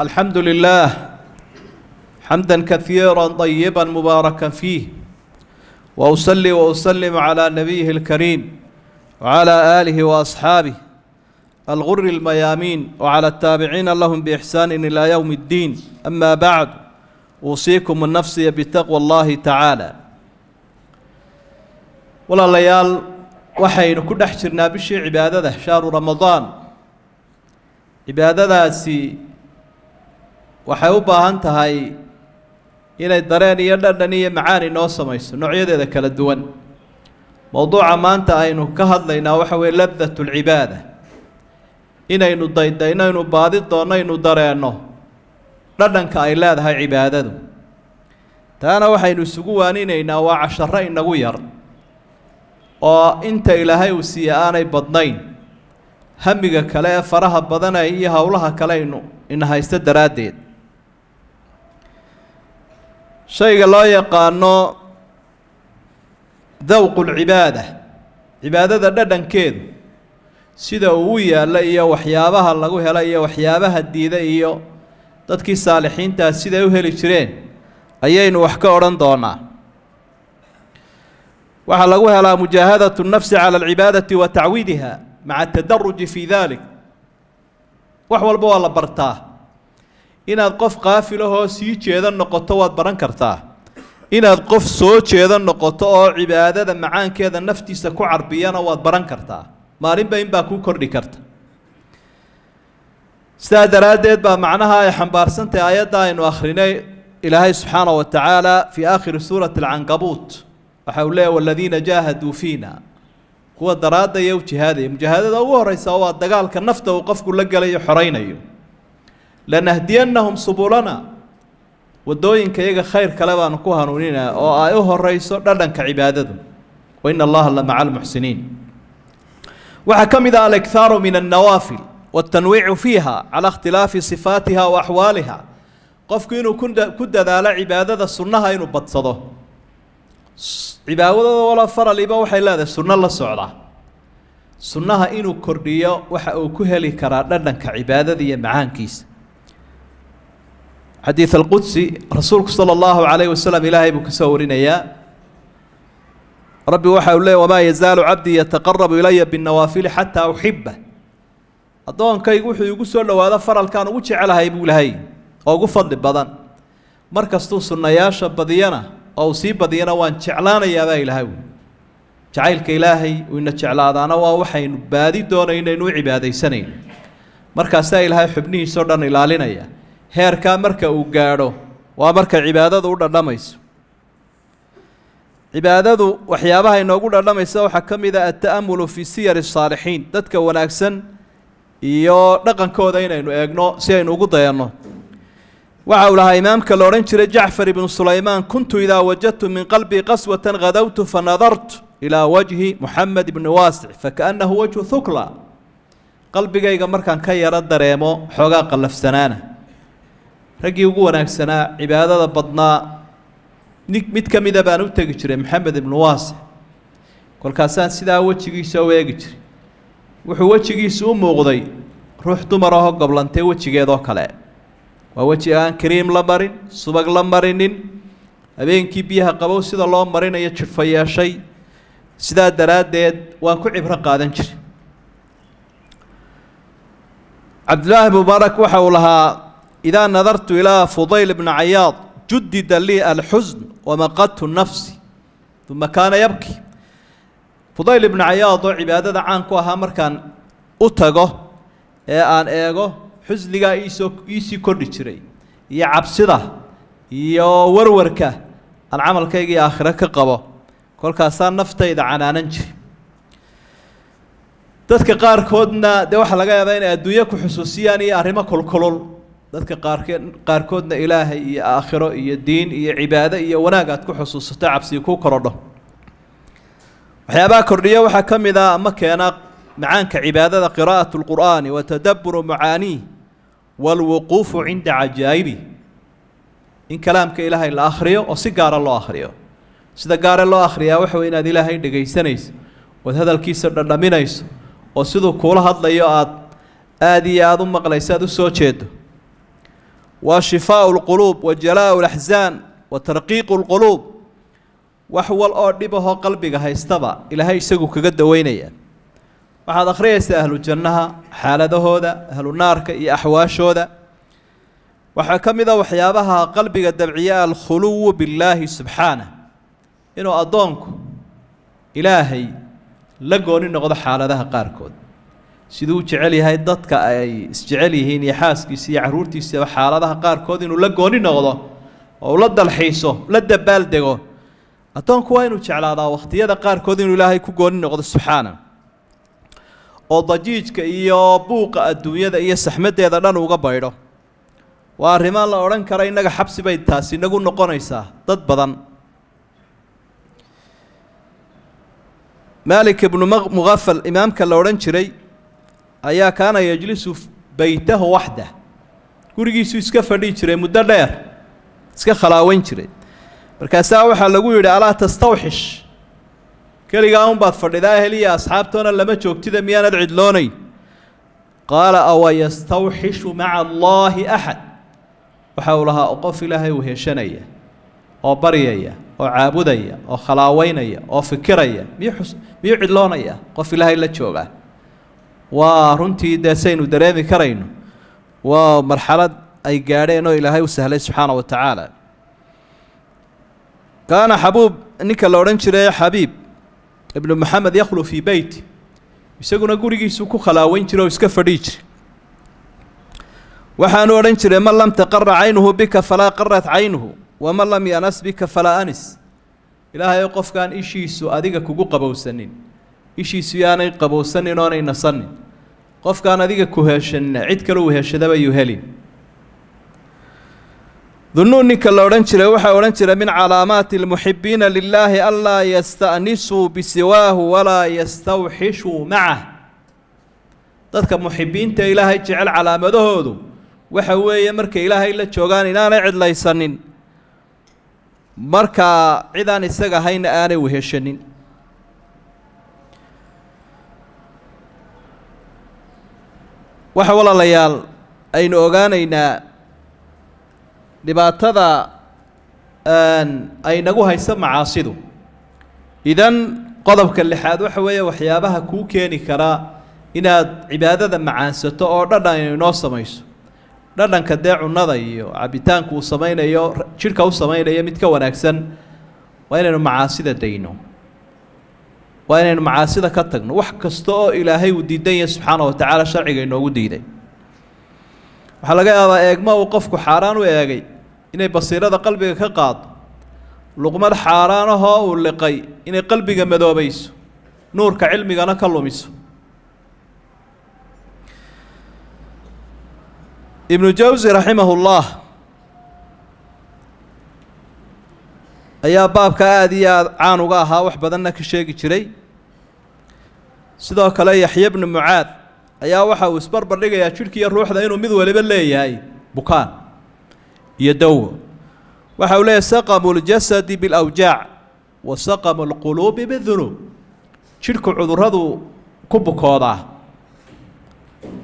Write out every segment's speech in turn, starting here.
الحمد لله حمدا كثيرا طيبا مباركا فيه واصلي واسلم على نبيه الكريم وعلى اله واصحابه الغر الميامين وعلى التابعين لهم باحسان الى يوم الدين اما بعد اوصيكم النفسي بتقوى الله تعالى ولا ليال waxaynu ku dhex بشي bishii شهر رمضان ramadaan cibaadadaasi waxay u baahan tahay inay dareen iyo dhadhan iyo macaani noo samayso noocyadeeda kala duwan mowduuca maanta aynu ka hadlaynaa waxa weeye labdatu lcibaada inaynu dayda inaynu baadi doonno aynu dareenno dhadhanka ay leedahay cibaadadu taana waxaynu isugu waaninaynaa waa casharo inagu yar oo inta ilaahay uu siiye aanay badnayn hamiga kale ee faraha badanay iyo howlaha kale aynu inahaysto daraaddeed shayga loo yaqaano dawqu lcibaada cibaadada dhadhankeedu sida uu u yaalla iyo waxyaabaha lagu hela iyo waxyaabaha diida iyo dadkii saalixiintaa siday u heli jireen ayaynu wax ka odhan doonaa waxaa lagu helaa mujaahadatu nafsi cala alcibaadati wa tacwiidiha maca atadaruji fii dalik wax walba waa la bartaa inaad qof qaafilahoo sii jeeda noqoto waad baran kartaa inaad qof soo jeeda noqoto oo cibaadada macaankeeda naftiisa ku carbiyana waad baran kartaa maalinba inbaa ku kordhi karta sidaa daraaddeed baa macnaha ay xambaarsantahay ayadda aynu akhrinay ilaahay subxaana wa tacaala fii aakhiri suurati alcankabuut waxa uu leeyahy waladiina jaahaduu fiina kuwa daraadaya u jihaadaya mujaahadada ugu horeysa waa dagaalka nafta uu qofku la gelayo xoraynayo lanahdiyannahum subulana wadooyinka iyaga khayr kale baanu ku hanuuninaa oo ay u horeyso dhadhanka cibaadadu wa ina allaha la maca almuxsiniin waxaa ka mid ah alkthaaru min alnawaafil wاtanwiicu fiiha calaa اkhtilaafi sifaatiha wa axwaaliha qofku inuu ku dadaalo cibaadada sunnaha inuu badsado cibaadada wala faraliba waxay leedahay sunno la socda sunnaha inuu kordhiyo waxa uu ku heli karaa dhadhanka cibaadada iyo macaankiisa xadiid alqudsi rasuulku sala allahu calayh wasalam ilaahay buu kasoo warinayaa rabbi waxa uu leey wamaa yazaalu cabdii yataqarabu ilaya binnawaafili xataa uxiba addoonkaygu wuxuu igu soo dhowaada faralkaan ugu jecelahay buu lahay oo ugu fadli badan mar sunnayaasha badiyana oo uu sii badiyana waan jeclaanayaabaa ilahay wy jacaylka ilaahay uu ina jeclaadaana waa waxaynu baadi doonayno inuu cibaadaysanayno markaasaa ilaahay xubnihiisoo dhan ilaalinaya heerkaa marka uu gaadho waa marka cibaadadu u dhadhamayso cibaadadu waxyaabaha inoogu dhadhamaysa waxaa ka mid a ah alta'amulu fii siyar الsaalixiin dadka wanaagsan iyo dhaqankooda inaynu eegno si aynu ugu dayanno waxa uu lahaa imaamka la odhan jiray jacfar ibnu sulaymaan kuntu idaa wajadtu min qalbii qaswatan hadawtu fanadartu ilaa wajhi muxamed ibni waasic fakaannahu wajhu hukla qalbigayga markaan ka yaro dareemo xoogaa qallafsanaana raggii ugu wanaagsanaa cibaadada badnaa mid ka mida baan u tegi jiray maxamed ibnu waasix kolkaasaan sidaa wejigiisa u eegi jiray wuxuu wejigiisu u muuqday ruux dumar ahoo goblantee wejigeedoo kale waa weji aan kariim la marin subag la marinin habeenkii biyaha qabow sida loo marinayo jidhfa yeeshay sidaa daraaddeed waan ku cibro qaadan jiray cabdillaahi mubaarak waxa uu lahaa idaa nadartu ilaa fudayl bna cayaad judida lii alxusn wamaqadtu nafsi uma kaana yabki fudayl ibnu cayaad oo cibaadada caan ku ahaa markaan u tago ee aan eego xusnigaa iisoo iisii kordhi jiray iyo cabsida iyo warwarka aan camalkayga iyo aakhiro ka qabo kolkaasaa naftayda canaanan jiray dadka qaarkoodna dee waxaa laga yaabaa inay adduunyo ku xusuusiyaan iyo arrimo kolkolol dadka qaarkee qaarkoodna ilaahay iyo aakhiro iyo diin iyo cibaado iyo wanaag aad ku xusuusato cabsii ku korodho waxyaabaha kordhiya waxaa ka mid ah ma keena macaanka cibaadada qiraa'atu lqur'aani wa tadabburu macaaniih waalwuquufu cinda cajaa'ibih in kalaamka ilaahay la akhriyo oo si gaara loo akhriyo sida gaare loo akhriyaa waxa wey inaad ilaahay dhegaysanayso ood hadalkiisa dhadhaminayso oo siduu kuula hadlayo aad aada iyo aada u maqlayso aad u soo jeedo waa shifaaءu lquluub wa jalaau اlaxsaan wa tarqiiqu اlquluub wax wal oo dhib dhibahoo qalbiga haystaba ilaahay isagu kaga daweynaya waxaad akhriyaysaa ahlu jannaha xaaladahooda ahlu naarka iyo axwaashooda waxaa ka mid a ah waxyaabaha qalbiga dabciya alkhuluwu billaahi subxaanah inuu addoonku ilaahay la gooni noqdo xaaladaha qaarkood siduu u jecel yahay dadka ay isjecel yihiin iyo xaaskiisa iyo caruurtiisaba xaaladaha qaarkood inuu la gooni noqdo oo ula dalxiiso la dego addoonku waa inuu jeclaadaa wakhtiyada qaarkood inuu ilaahay ku gooni noqdo subxaana oo dajiijka iyo buuqa adduunyada iyo saxmaddeeda dhan uga baydho waa arrimaan la odhan kara innaga xabsi bay taasi nagu noqonaysaa dad badan maalik ibnu muqafal imaamka la odhan jiray ayaa kaana yajlisu baytahu waxda gurigiisu iska fadhii jiray muddo dheer iska khalaawan jiray markaasaa waxaa lagu yidhi alaa tastawxish keligaa unbaad fadhidaa heliya asxaabtoona lama joogtida miyaanad cidloonay qaala awa yastawxishu maca allaahi axad waxa uu lahaa qof ilaahay uu heshanaya oo baryaya oo caabudaya oo khalaaweynaya oo fikiraya miyuu miyuu cidloonaya qof ilaahay la joogaa waa runtii dee saynu dareemi karayno waa marxalad ay gaadheen oo ilaahay u sahlay subxaana wa tacaala kaana xabuub ninka la odhan jiray xabiib ibnu maxamed yakhlu fii beyti isaguna gurigiisu ku khalaaweyn jiray oo iska fadhii jiray waxaanu odhan jiray man lam taqara caynuhu bika falaa qarat caynuhu waman lam yanas bika falaa anis ilaahayo qofkaan ishiisu adiga kugu qabowsanin ishiisu yaanay qabowsanin oonay nasanin qofkaan adiga ku heeshanna cid kale uu heeshadaba yuu helin dunuun ninka la odhan jiray waxaa odhan jiray min calaamaati اlmuxibiina lilaahi anlaa yasta'nisuu bisiwaahu walaa yastawxishuu macah dadka muxibiinta ilaahay jecel calaamadahoodu waxa weeye markay ilaahay la joogaan inaanay cidlaysanin markaa cidaan isaga ahayna aanay weheshanin waxa walaalayaal aynu ogaanaynaa dhibaatada ay nagu hayso macaasidu idan qodobka lixaad waxa weeye waxyaabaha kuu keeni kara inaad cibaadada macaansato oo dhadhan noo samayso dhadhanka dee cunnada iyo cabitaanka uu samaynayo jidhka u samaynayo mid ka wanaagsan waa inaynu macaasida dayno waa inaynu macaasida ka tagno wax kasta oo ilaahay uu diidan yahay subxaana wa tacaala sharciga inoogu diiday waxaa laga yaabaa eegma uu qofku xaaraan u eegay inay basiirada qalbiga ka qaado luqmad xaaraanahoo uu liqay inay qalbiga madoobayso nuurka cilmigana ka lumiso ibnu jawsi raximah ullah ayaa baabka aada iyo aada caan uga ahaa wax badanna ka sheegi jiray sidoo kale yaxya bnu mucaad ayaa waxa uu isbarbar dhigayaa jidhka iyo ruuxda inuu mid waliba leeyahay bukaan iyo dawo waxa uu leeyahay saqamu ljasadi bilawjaac wa saqamu lquluubi bidunuub jidhku cuduradu ku bukoodaa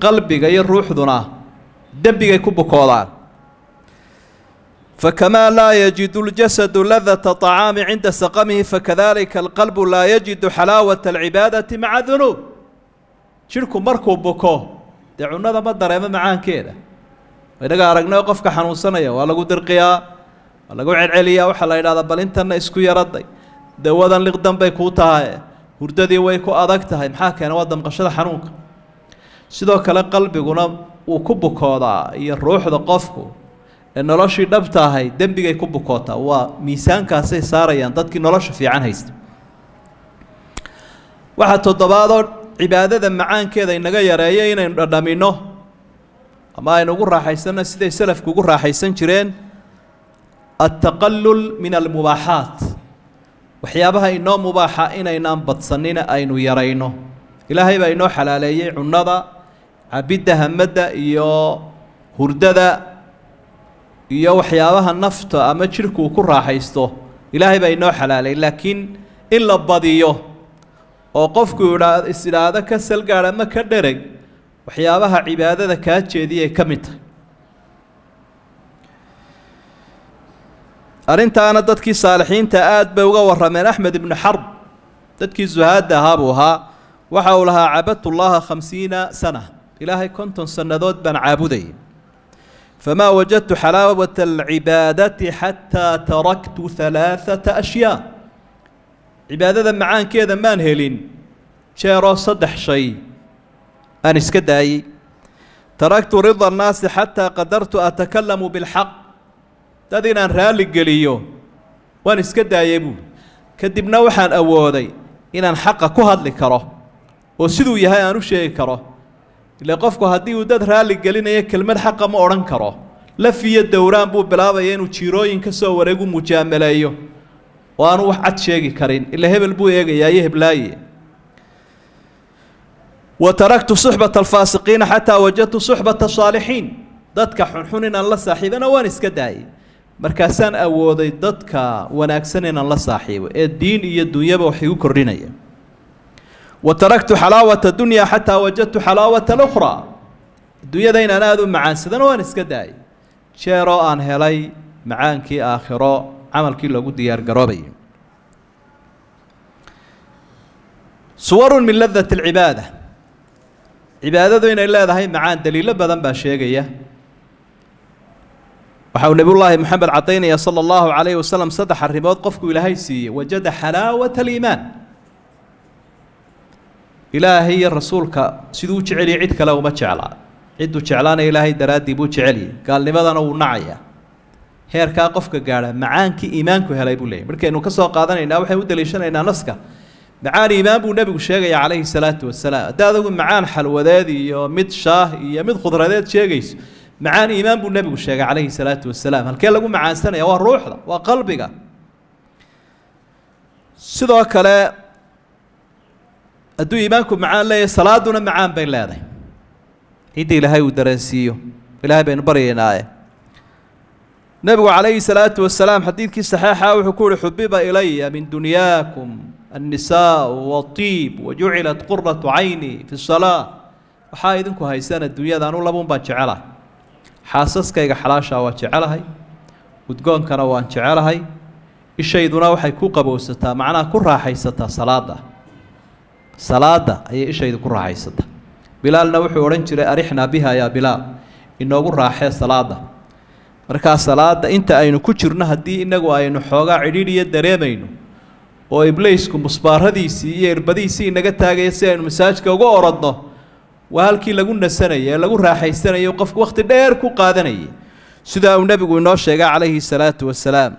qalbiga iyo ruuxduna dembigay ku bukoodaan فكما لا يجد الجسد لذة الطعام cinda سقمه فكذلك القلب laa يجد حلاوة العباadة مaعa ذuنوب jirku markuu buko dee cunada ma dareemo macaankeeda inaga aragnay qofka xanuunsanaya waa lagu dirqiyaa waa lagu celceliyaa waxaa la yidhahdaa bal intanna isku yaraday dawadan liqdan bay kuu tahay hurdadii way ku adag tahay maxaa keena waa damqashada xanuunka sidoo kale qalbiguna wuu ku bukoodaa iyo ruuxda qofku ee noloshii dhabta ahay dembigay ku bukootaa waa miisaankaasay saarayaan dadkii nolosha fiican haysta waxaa toddobaadoo cibaadada macaankeeda inaga yareeya inaynu dhadhaminno ama aynu ugu raaxaysanno siday salafku ugu raaxaysan jireen altaqallul min almubaaxaat waxyaabaha inoo mubaaxa inaynaan badsanina aynu yarayno ilaahay baa inoo xalaaleeyey cunnada cabidda hamadda iyo hurdada iyo waxyaabaha nafta ama jidhku uu ku raaxaysto ilaahay baa inoo xalaalay laakiin in la badiyo oo qofku is idhaahdo ka salgaad ama ka dhereg waxyaabaha cibaadada kaa jeediyay ka mid tahay arrintaana dadkii saalixiinta aad bay uga warrameen axmed ibnu xarb dadkii suhaadda ahaa buu ahaa waxa uu lahaa cabadtu llaaha khamsiina sana ilaahay konton sannadood baan caabudayay فما وجدت حلاوة العبادة حتى تركت ثلاثة أشياء cibaadada macaankeeda maan helin jeeroo saddex shay aan iska daayey taraktu rida annaasi xataa qadartu atakalamu bilxaq dad inaan raalli geliyo waan iska daayey buuri kadibna waxaan awooday inaan xaqa ku hadli karo oo siduu yahay aan u sheegi karo ile qofku haddii uu dad raalli gelinaya kelmad xaqa ma odhan karo lafiyo dowraan buu bilaabaya inuu jiirooyin ka soo wareegu mujaamaleeyo oo aanu wax cad sheegi karin ila hebel buu eegayaa iyo heblaaye wa taraktu suxbata alfaasiqiina xataa wajadtu suxbata saalixiin dadka xunxun inaan la saaxiibana waan iska daayay markaasaan awooday dadka wanaagsan inaan la saaxiibo ee diin iyo dunyaba wax igu kordhinaya wataraktu xalaawata dunya xataa wajadtu xalaawata lukhraa adduunyada inaan aada u macaansadana waan iska daayay jeeroo aan helay macaankii aakhiro camalkii lagu diyaargaroobayay suwarun min ladat alcibaada cibaadadu inay leedahay macaan daliilo badan baa sheegaya waxa uu nebiyullaahi moxamed cadaynaya sala allahu calayhi wasalam saddex arrimood qofkuu ilaahay siiyey wajada xalaawata aliimaan ilaahay iyo rasuulka siduu u cid kale uma jeclaa cidduu jeclaanaya ilaahay daraaddii buu jeceliyay gaalnimadana wuu nacaya heerkaa qofka gaadha macaankii iimaanku helay buu leeyay markaynu kasoo soo qaadanaynaa waxay u daliishanaynaa naska macaan iimaan buu nebigu sheegaya calayhi salaatu wasalaam hadda adagu macaan xalwadeed iyo mid shaah iyo mid khudradeed sheegayso macaan iimaan buu nebigu sheegay calayhi salaatu wasalaam halkee lagu macaansanaya waa ruuxda waa qalbiga sidoo kale hadduu iimaanku macaan leeyahay salaaduna macaan bay leedahay cidda ilaahay uu dareensiiyo ilahay baynu baryaynaaye nebigu calayhi salaatu wasalaam xadiidkii saxeixa wuxuu ku uhi xubiba ilaya min dunyaakum annisaau watiib wajucilat quratu cayni fi salaa waxaa idinku haysaan adduunyada anu labuun baan jecelahay xaasaskayga xalaashaa waa jecelahay udgoonkana waan jecelahay ishayduna waxay ku qabowsataa macnaha ku raaxaysataa salaada salaada ayay ishayda ku raaxaysata bilaalna wuxuu odhan jiray arixnaa biha yaa bilaal inoogu raaxee salaada markaa salaada inta aynu ku jirno haddii innagu aynu xoogaa cidhiidhiya dareemayno oo iblaysku musbaaradiisii iyo irbadiisii inaga taagaya si aynu masaajka ugu orodno waa halkii lagu nasanaya ee lagu raaxaysanayo qofku wakhti dheer ku qaadanayay sidaa uu nebigu inoo sheegay calayhi salaatu wasalaam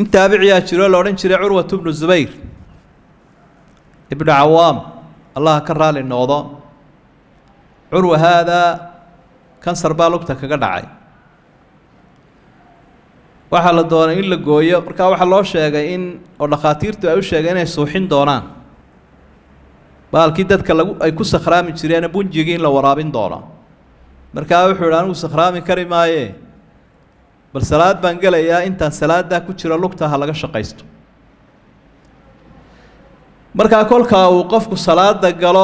nin taabiciyaa jiroo la odhan jiray curwat bnu zubayr ibnu cawaam allah ka raali noqdo curwa haadaa kansar baa lugta kaga dhacay waxaa la doonay in la gooyo markaa waxaa loo sheegay in oo dhakhaatiirtu ay u sheegay inay suuxin doonaan baalkii dadka lagu ay ku sakhraami jireena bunjigii in la waraabin doono markaa wuxuu yidhi anigu sakhraami kari maaye bal salaad baan gelayaa intaan salaaddaa ku jira lugta ha laga shaqaysto markaa kolkaa uu qofku salaada galo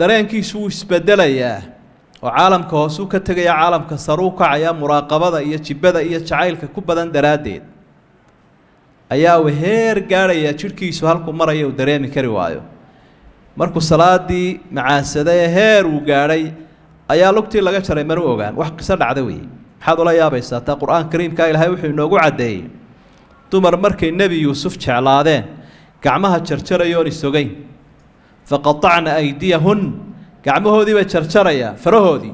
dareenkiisu wuu isbedelayaa oo caalamka hoosuu ka tegaya caalamka saruu kacaya muraaqabada iyo jibada iyo jacaylka ku badan daraaddeed ayaa uu heer gaadhayaa jidhkiisu halkuu maraya uu dareemi kari waayo markuu salaadii macaansadee heer uu gaadhay ayaa lugtii laga jaray maru ogaan wax qiso dhacda weeye maxaad ula yaabaysaa taa qur-aan kariimka ilaahay wuxuu inoogu caddeeyey dumar markay nebi yuusuf jeclaadeen gacmaha jarjarayoon isogayn faqatacna aydiyahun gacmahoodii bay jarjarayaa farahoodii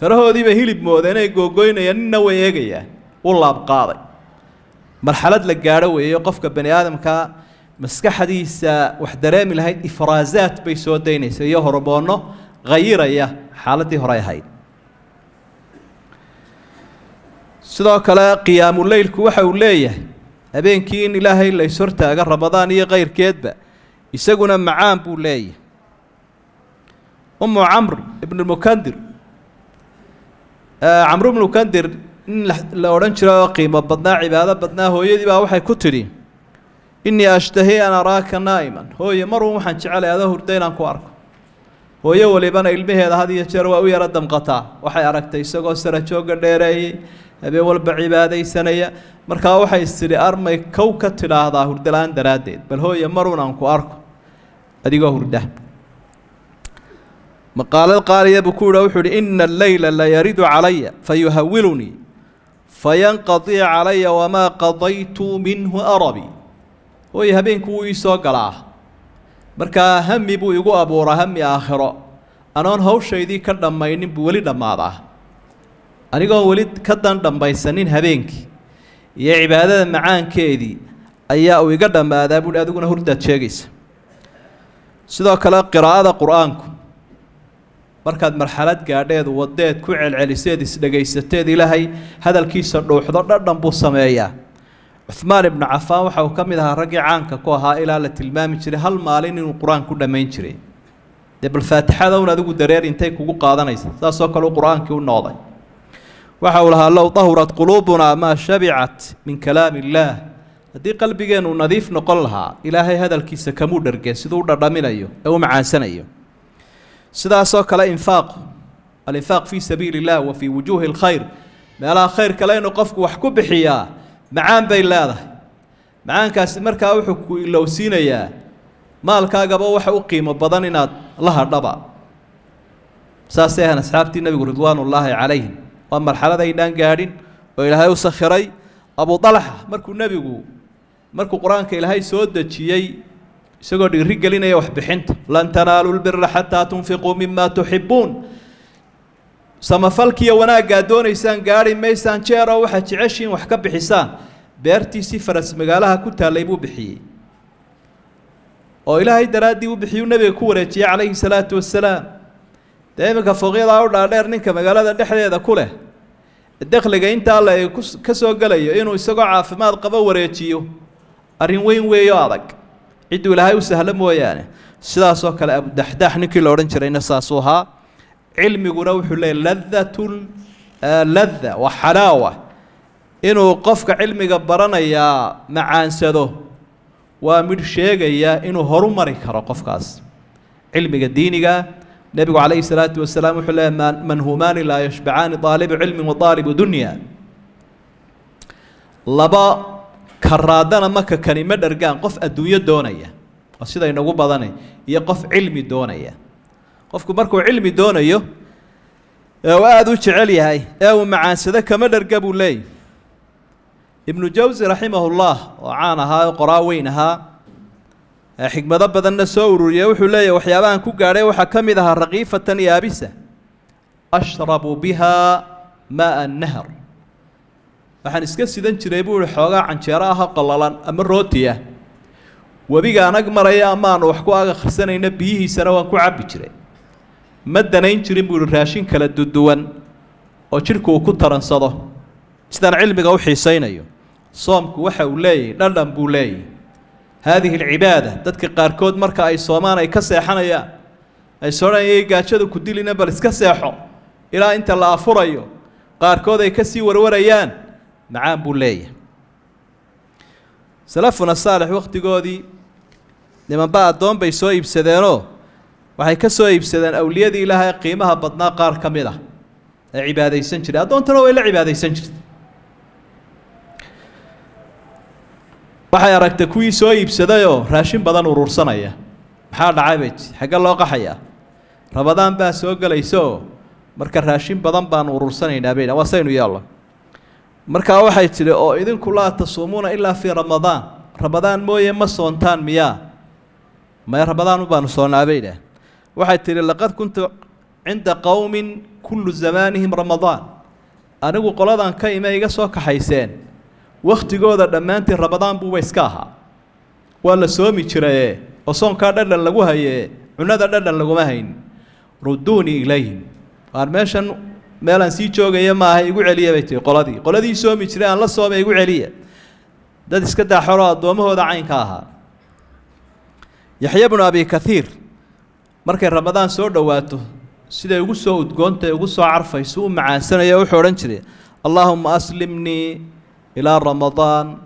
farahoodii bay hilib moodeen ay googoynayaan ninna way eegayaa u laabqaaday marxalad la gaadho weeyo qofka bani aadamkaa maskaxdiisa wax dareemi lahayd ifraasaad bay soo daynaysa iyo hormoonno khayiraya xaaladii horay ahayd sidoo kale qiyaamuleylku waxa uu leeyahay habeenkii in ilaahay la ishortaaga rabadaan iyo kayrkeedba isaguna macaan buu leeyahay ummu camr ibnulmukandir camru ibnukandir in la odhan jira oo qiimo badnaa cibaado badnaa hooyadii baa waxay ku tidhi innii ashtahii an araaka naa'iman hooye mar marun waxaan jecelay adoo hurda inaan ku arko hooyo walibana ilmaheeda had iyo jeer waa u yaro damqataa waxay aragtay isagoo sara jooga dheereeyey habeen walba cibaadaysanaya markaa waxay istidhi armay kow ka tidhaahdaa hurdalaan daraaddeed bal hooye maruun aan ku arko adigoo hurda maqaalad qaaliya buu ku yidha wuxuu uhi ina alleyla layaridu calaya fayuhawilunii fayanqadii calaya wamaa qadaytu minhu arabi hooye habeenku wuu ii soo galaa markaa hami buu igu abuuraa hami aakhiro anoon hawshaydii ka dhammaynin buu weli dhammaadaa anigoon weli ka dandhambaysanin habeenkii iyo cibaadada macaankeedii ayaa uu iga dhammaadaa buuhi adiguna hurdaad sheegaysa sidoo kale qiraa'ada qur-aanku markaad marxalad gaadheed wadeed ku celceliseed isdhegaysateed ilaahay hadalkiisa dhuuxdo dhadhan buu sameeyaa cumaan ibnu cafaan waxa uu ka mid ahaa raggii caanka ku ahaa ilaa la tilmaami jiray hal maalin inuu qur-aan ku dhammayn jiray dee bal un adigu dareer intay kugu qaadanaysa saasoo kale u qur-aankii u noqday waxa uu lahaa low dahurat quluubunaa maa shabicat min kalaami illaah haddii qalbigeennu nadiif noqon lahaa ilaahay hadalkiisa kamuu dhargeen siduu u dhadhaminayo ee u macaansanayo sidaasoo kale infaaqu alinfaaq fii sabiili illah wa fii wujuuhi alkhayr meelaha khayrkale inuu qofku wax ku bixiyaa macaan bay leedahay macaankaasi markaa wuxuu ku ilowsiinayaa maalkaagaba waxa u qiimo badan inaad la hadhaba saasay ahan asxaabtii nebigu ridwaanullaahi calayhim waa marxalad aydhaan gaadhin oo ilaahay u sakhiray abu dalxa markuu nebigu markuu qur-aanka ilaahay soo dejiyey isagoo dhigri gelinaya waxbixinta lan tanaalu lbira xataa tunfiquu mima tuxibuun samafalkiiyo wanaaggaa doonaysaan gaari maysaan jeer oo waxaad jeceshiin wax ka bixisaan beertiisii faras magaalaha ku taallay buu bixiyey oo ilaahay daraaddii u bixiyuu nebiga ku wareejiyey calayhi salaatu wasalaam dee iminka fooqyadaa u dhaadheer ninka magaalada dhexdeeda ku leh dakhliga inta alle ay ka soo gelayo inuu isagoo caafimaad qaba wareejiyo arrin weyn weeyoo adag cidduu ilaahay u sahlo mooyaane sidaasoo kale abudaxdaax ninkii la odhan jirayna saasuu ahaa cilmiguna wuxuu leeyay ladatul eh, ladda wa xalaawa inuu qofka cilmiga baranayaa macaansado waa midh sheegaya inuu horu mari karo qofkaas cilmiga diiniga nebigu calayhi salaatu wasalaam wuxuu leey man humaani laa yashbacaani aalibu cilmin wa aalibu dunya laba karaadana maka kani ma dhergaan qof adduunyo doonaya oo sida inagu badana iyo qof cilmi doonaya qofku markuu cilmi doonayo ee uu aada u jecel yahay ee uu macaansado kama dharga buu leey ibnu jawsi raximahullah oo caan ahaa oo qoraa weyn ahaa xikmado badanna soo ururiye wuxuu leeyahy waxyaabahaan ku gaadhay waxaa ka mid ahaa rakiifatan iyo abisa ashrabu biha maa nahar waxaan iska sidan jiray buu ihi xoogaa canjeero aha qallalan ama rooti ah webiga anag maraya amaanu wax ku ag biyihiisana waan ku cabbi jiray ma danayn jirin buu ihi raashin kala duduwan oo jidhku uu ku taransado sidaan cilmiga u xiisaynayo soomku waxa uu leeyahy dhandhan buu leeyahy haadihi alcibaada dadka qaarkood marka ay soomaan ay ka seexanayaan ay soodhanayay gaajadu ku dilina bal iska seexo ilaa inta la afurayo qaarkood ay ka sii warwarayaan macaan buu leeyahay salafuna saalex wakhtigoodii nimanba addoon bay soo iibsadeenoo waxay ka soo iibsadeen awliyadii ilaahay qiimaha badnaa qaar ka mid ah ee cibaadaysan jiray addoontanoo way la cibaadaysan jirtay waxay aragtay kuwii soo iibsadayoo raashin badan urursanaya maxaa dhacay bay xagge loo qaxayaa rabadaan baa soo gelaysaoo marka raashin badan baan urursanaynaa bay waa saynu yeello markaa waxay tidhi oo idinku laa tasuumuuna ilaa fii ramadaan ramadaan mooye ma soontaan miyaa maya rabadaanu baanu soonnaa bay idhaah waxay tidhi laqad kuntu cinda qowmin kullu zamaanihim ramadaan anigu qoladan ka ime iga soo kaxayseen wakhtigooda dhammaantii rabadaan buuba iska ahaa waa la soomi jirae oo soonkaa dhadhan lagu hayee cunada dhadhan laguma hayn rudduunii ilayhim waar meeshan meelaan sii joogaya maaha igu celiya bay tihi qoladii qoladii soomi jiray aan la soomay igu celiya dad iska daaxoro addoommahooda caynka ahaa yaxya bnu abi kaiir markay ramadaan soo dhowaato siday ugu soo udgoontae ugu soo carfayso u macaansanaya wuxuu odhan jiray allaahuma aslimnii ilaa ramadaan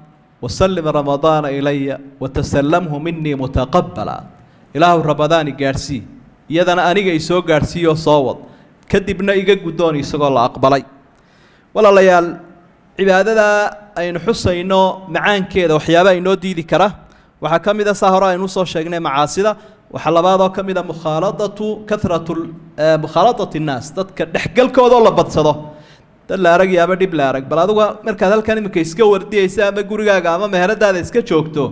wasallim ramadaana ilaya watasallamhu minii mutaqabala ilaahu ramadaani gaadhsii iyadana aniga isoo gaadhsiiyoo soo wad kadibna iga guddoon isagoo la aqbalay walaalayaal cibaadadaa aynu xusayno macaankeeda waxyaabaa inoo diidi kara waxaa ka mid a saa hore aynu usoo sheegnay macaasida waxaa labaadoo ka mid a mukhaaladatu karatu mukhaaladati nnaas dadka dhexgalkoodoo la badsado dad la arag iyo ama dhib la arag bal aduga markaad halkan iminka iska wardiyaysa ama gurigaaga ama meheradaada iska joogto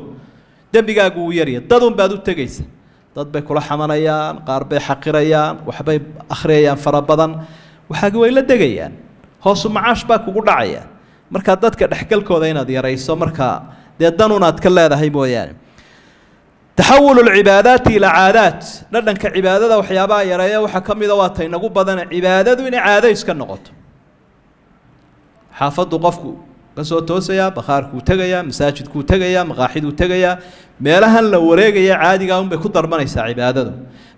dembigaagu wuu yarya dadun baad u tegaysa dad bay kula xamanayaan qaar bay xaqirayaan waxbay akhriyayaan fara badan waxaagi way la degayaan hoosu macaash baa kugu dhacaya markaa dadka dhexgalkooda inaad yarayso markaa dee danunaad ka leedahay mooyaane taxawulu lcibaadaati ilaa caadaad dhadhanka cibaadada waxyaabaha yareeya waxaa ka mida waataynagu badana cibaadadu inay caado iska noqoto xaafaddu qofku kasoo toosayaa bakhaarkuu tegayaa masaajidkuu tegayaa maqaaxiduu tegayaa meelahan la wareegaya caadigaa unbay ku darmanaysaa cibaadadu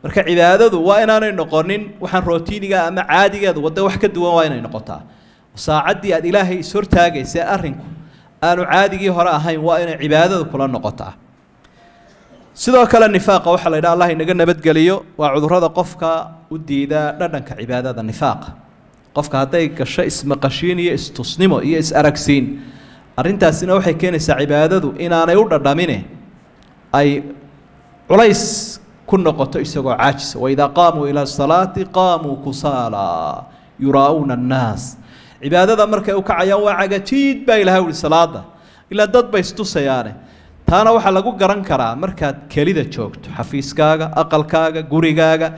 marka cibaadadu waa inaanay noqonin waxaan rootiiniga ama caadigeedu wadda wax ka duwan waa inay noqotaa saacaddii aad ilaahay ishortaagaysa arrinku aanu caadigii hore ahayn waa inay cibaadadu kula noqotaa sidoo kale nifaaqa waxaa la yidhaha allah inaga nabadgeliyo waa cudurrada qofka u diida dhadhanka cibaadada nifaaqa qofka hadday gasho ismaqashiin iyo istusnimo iyo is-aragsiin arrintaasina waxay keenaysaa cibaadadu inaanay u dhadhamine ay culays ku noqoto isagoo caajisa waidaa qaamuu ila salaati qaamuu kusaala yuraa'uuna annaas cibaadada markay u kacayaan waa cagajiid baa ilahay uhi salaada ilaa dad bay istusayaane taana waxaa lagu garan karaa markaad kelida joogto xafiiskaaga aqalkaaga gurigaaga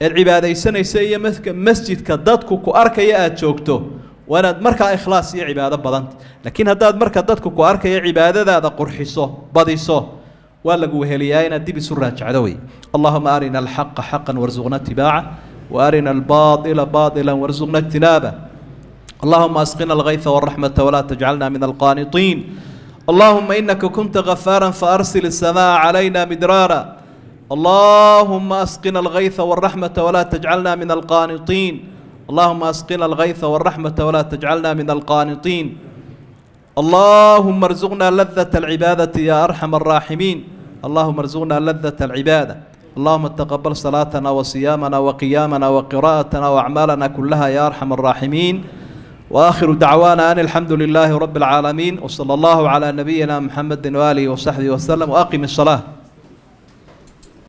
eed cibaadaysanaysa iyo masjidka dadku ku arkaya aada joogto waa inaad markaa ikhlaas iyo cibaado badanta laakiin haddaad marka dadku ku arkaya cibaadadaada qurxiso badiso waa lagu weheliyaa inaad dib isu raajacdo wey allahuma arina alxaqa xaqan warsuqna tibaaca وأرنا الباطل باطلا وارزقنا اجتنابه اللهم أسقنا الغيث والرحمة ولا تجعلنا من القانطين اللهم إنك كنت غفارا فأرسل السماء علينا مدرارا اللهم أسقنا الغيث والرحمة ولا تجعلنا من القانطين اللهم أسقنا الغيث والرحمة ولا تجعلنا من القانطين اللهم ارزقنا لذة العبادة يا أرحم الراحمين اللهم ارزقنا لذة العبادة اللهم تقبل صلاتنا وصيامنا وقيامنا وقراءتنا وأعمالنا كلها يا أرحم الراحمين وآخر دعوانا أن الحمد لله رب العالمين وصلى الله على نبينا محمد وآله وصحبه وسلم وأقم الصلاة